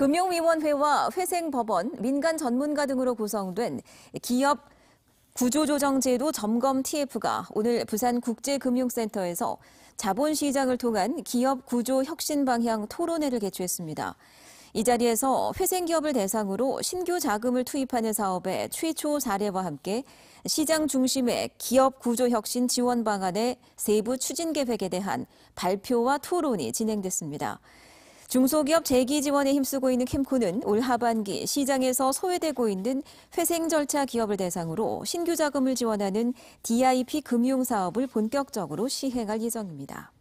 금융위원회와 회생법원, 민간 전문가 등으로 구성된 기업 구조조정제도 점검 TF가 오늘 부산국제금융센터에서 자본시장을 통한 기업 구조 혁신 방향 토론회를 개최했습니다. 이 자리에서 회생기업을 대상으로 신규 자금을 투입하는 사업의 최초 사례와 함께 시장 중심의 기업 구조 혁신 지원 방안의 세부 추진 계획에 대한 발표와 토론이 진행됐습니다. 중소기업 재기 지원에 힘쓰고 있는 캠코는 올 하반기 시장에서 소외되고 있는 회생 절차 기업을 대상으로 신규 자금을 지원하는 DIP 금융 사업을 본격적으로 시행할 예정입니다.